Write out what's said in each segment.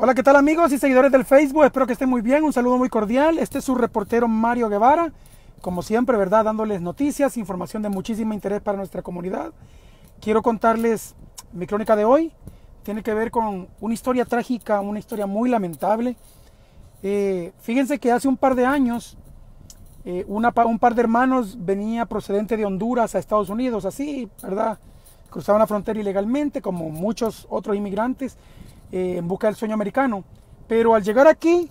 Hola, ¿qué tal amigos y seguidores del Facebook? Espero que estén muy bien. Un saludo muy cordial. Este es su reportero Mario Guevara. Como siempre, ¿verdad? Dándoles noticias, información de muchísimo interés para nuestra comunidad. Quiero contarles mi crónica de hoy. Tiene que ver con una historia trágica, una historia muy lamentable. Eh, fíjense que hace un par de años, eh, un par de hermanos venía procedente de Honduras a Estados Unidos, así, ¿verdad? Cruzaban la frontera ilegalmente, como muchos otros inmigrantes eh, en busca del sueño americano. Pero al llegar aquí,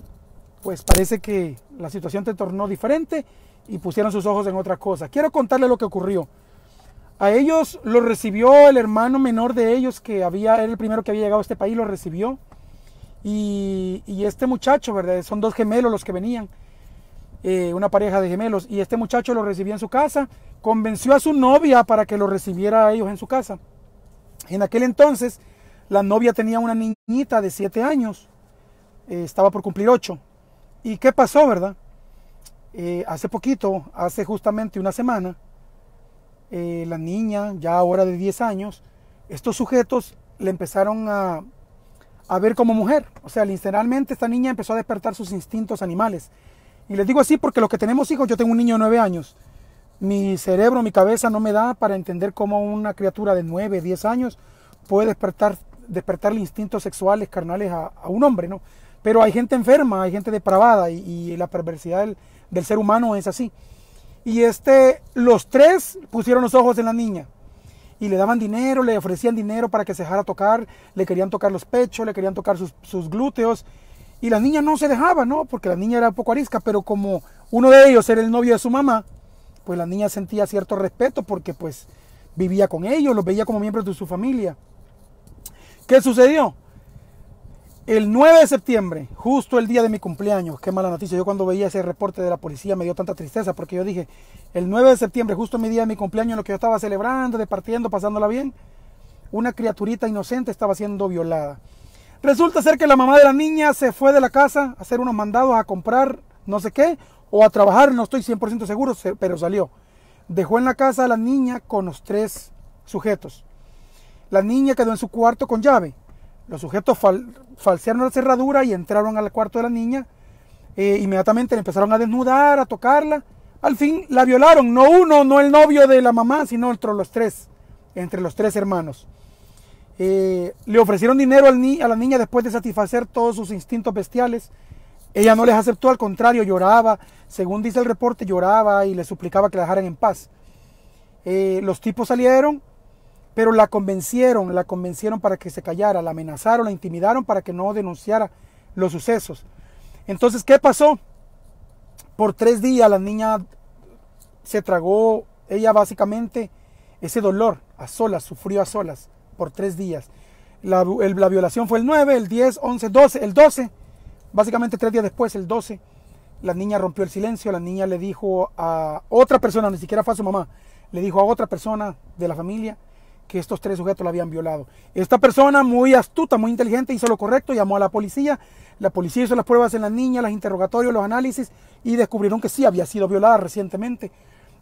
pues parece que la situación te tornó diferente y pusieron sus ojos en otra cosa. Quiero contarle lo que ocurrió. A ellos lo recibió el hermano menor de ellos, que había, era el primero que había llegado a este país, lo recibió. Y, este muchacho, ¿verdad? Son dos gemelos los que venían, eh, una pareja de gemelos. Y este muchacho lo recibió en su casa, convenció a su novia para que lo recibiera a ellos en su casa. En aquel entonces, la novia tenía una niñita de 7 años, eh, estaba por cumplir 8. ¿Y qué pasó, verdad? Eh, hace poquito, hace justamente una semana, eh, la niña, ya ahora de 10 años, estos sujetos le empezaron a, a ver como mujer. O sea, literalmente esta niña empezó a despertar sus instintos animales. Y les digo así porque los que tenemos hijos, yo tengo un niño de 9 años. Mi cerebro, mi cabeza no me da para entender cómo una criatura de 9, 10 años puede despertar despertarle instintos sexuales, carnales a, un hombre, ¿no? Pero hay gente enferma, hay gente depravada y, la perversidad del, ser humano es así. Y este, los tres pusieron los ojos en la niña y le daban dinero, le ofrecían dinero para que se dejara tocar, le querían tocar los pechos, le querían tocar sus, glúteos. Y la niña no se dejaba, ¿no? Porque la niña era un poco arisca, pero como uno de ellos era el novio de su mamá, pues la niña sentía cierto respeto porque pues vivía con ellos, los veía como miembros de su familia. ¿Qué sucedió? El 9 de septiembre, justo el día de mi cumpleaños, qué mala noticia, yo cuando veía ese reporte de la policía me dio tanta tristeza porque yo dije, el 9 de septiembre, justo mi día de mi cumpleaños, en lo que yo estaba celebrando, departiendo, pasándola bien, una criaturita inocente estaba siendo violada. Resulta ser que la mamá de la niña se fue de la casa a hacer unos mandados a comprar no sé qué o a trabajar, no estoy 100% seguro, pero salió. Dejó en la casa a la niña con los tres sujetos. La niña quedó en su cuarto con llave. Los sujetos falsearon la cerradura y entraron al cuarto de la niña. Eh, inmediatamente le empezaron a desnudar, a tocarla. Al fin la violaron, no uno, no el novio de la mamá, sino entre los tres, entre los tres hermanos. Eh, le ofrecieron dinero a la niña después de satisfacer todos sus instintos bestiales. Ella no les aceptó, al contrario, lloraba. Según dice el reporte, lloraba y le suplicaba que la dejaran en paz. Eh, los tipos salieron pero la convencieron, la convencieron para que se callara, la amenazaron, la intimidaron para que no denunciara los sucesos. Entonces, ¿qué pasó? Por tres días la niña se tragó, ella básicamente, ese dolor a solas, sufrió a solas por tres días. La, violación fue el 9, el 10, 11, 12, el 12. Básicamente tres días después, el 12, la niña rompió el silencio, la niña le dijo a otra persona, ni siquiera fue a su mamá, le dijo a otra persona de la familia que estos tres sujetos la habían violado. Esta persona, muy astuta, muy inteligente, hizo lo correcto, llamó a la policía. La policía hizo las pruebas en la niña, los interrogatorios, los análisis y descubrieron que sí había sido violada recientemente.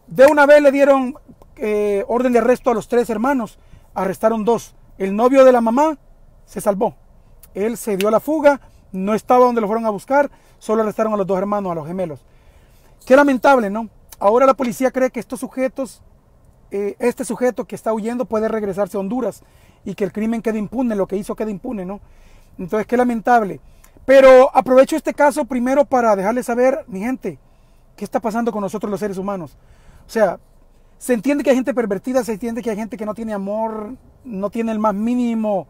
De una vez le dieron eh, orden de arresto a los tres hermanos. Arrestaron dos. El novio de la mamá se salvó. Él se dio a la fuga, no estaba donde lo fueron a buscar, solo arrestaron a los dos hermanos, a los gemelos. Qué lamentable, ¿no? Ahora la policía cree que estos sujetos eh, este sujeto que está huyendo puede regresarse a Honduras y que el crimen quede impune, lo que hizo quede impune, ¿no? Entonces, qué lamentable. Pero aprovecho este caso primero para dejarles saber, mi gente, qué está pasando con nosotros los seres humanos. O sea, se entiende que hay gente pervertida, se entiende que hay gente que no tiene amor, no tiene el más mínimo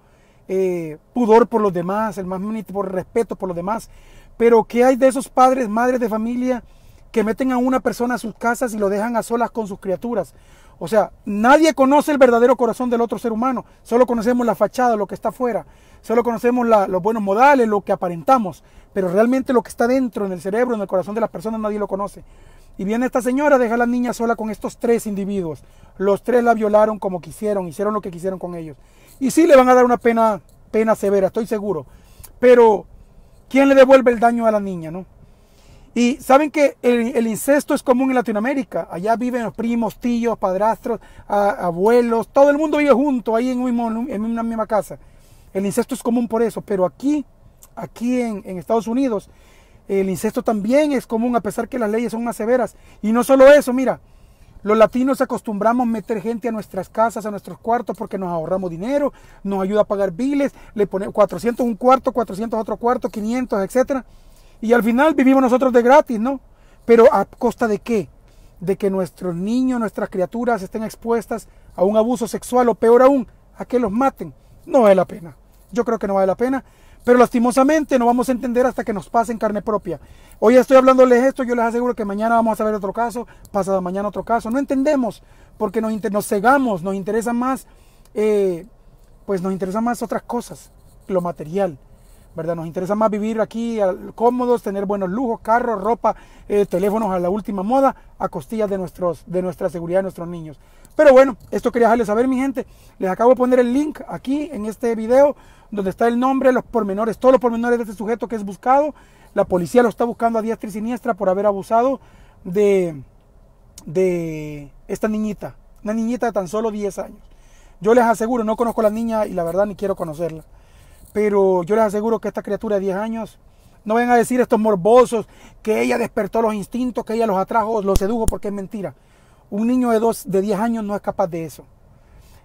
eh, pudor por los demás, el más mínimo respeto por los demás. Pero ¿qué hay de esos padres, madres de familia que meten a una persona a sus casas y lo dejan a solas con sus criaturas? O sea, nadie conoce el verdadero corazón del otro ser humano. Solo conocemos la fachada, lo que está afuera. Solo conocemos los buenos modales, lo que aparentamos. Pero realmente lo que está dentro, en el cerebro, en el corazón de las personas, nadie lo conoce. Y viene esta señora, deja a la niña sola con estos tres individuos. Los tres la violaron como quisieron, hicieron lo que quisieron con ellos. Y sí le van a dar una pena, pena severa, estoy seguro. Pero, ¿quién le devuelve el daño a la niña, no? Y saben que el, incesto es común en Latinoamérica. Allá viven los primos, tíos, padrastros, abuelos. Todo el mundo vive junto ahí en, una misma casa. El incesto es común por eso. Pero aquí, aquí en, Estados Unidos, el incesto también es común a pesar que las leyes son más severas. Y no solo eso, mira. Los latinos acostumbramos meter gente a nuestras casas, a nuestros cuartos, porque nos ahorramos dinero, nos ayuda a pagar biles, le ponemos 400 un cuarto, 400 otro cuarto, 500, etcétera. Y al final vivimos nosotros de gratis, ¿no? Pero a costa de qué? De que nuestros niños, nuestras criaturas estén expuestas a un abuso sexual o peor aún, a que los maten. No vale la pena. Yo creo que no vale la pena. Pero lastimosamente no vamos a entender hasta que nos pasen carne propia. Hoy estoy hablándoles esto, yo les aseguro que mañana vamos a saber otro caso, pasado mañana otro caso. No entendemos porque nos, nos cegamos, nos interesa más, eh, pues nos interesan más otras cosas, lo material. ¿verdad? Nos interesa más vivir aquí cómodos, tener buenos lujos, carros, ropa, eh, teléfonos a la última moda, a costillas de, nuestros, de nuestra seguridad de nuestros niños. Pero bueno, esto quería dejarles saber, mi gente. Les acabo de poner el link aquí en este video, donde está el nombre, los pormenores, todos los pormenores de este sujeto que es buscado. La policía lo está buscando a diestra y siniestra por haber abusado de, de esta niñita, una niñita de tan solo 10 años. Yo les aseguro, no conozco a la niña y la verdad ni quiero conocerla. Pero yo les aseguro que esta criatura de 10 años, no vayan a decir estos morbosos que ella despertó los instintos, que ella los atrajo, los sedujo, porque es mentira. Un niño de, de 10 años no es capaz de eso.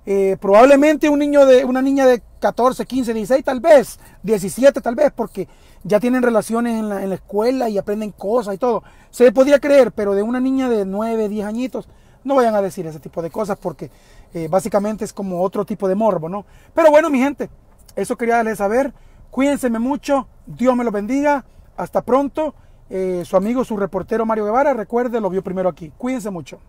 Eh, probablemente un niño de, una niña de 14, 15, 16, tal vez, 17 tal vez, porque ya tienen relaciones en la, escuela y aprenden cosas y todo. Se podría creer, pero de una niña de 9, 10 añitos, no vayan a decir ese tipo de cosas porque eh, básicamente es como otro tipo de morbo, ¿no? Pero bueno, mi gente, eso quería darles saber. Cuídense mucho. Dios me lo bendiga. Hasta pronto. Eh, su amigo, su reportero Mario Guevara. Recuerde, lo vio primero aquí. Cuídense mucho.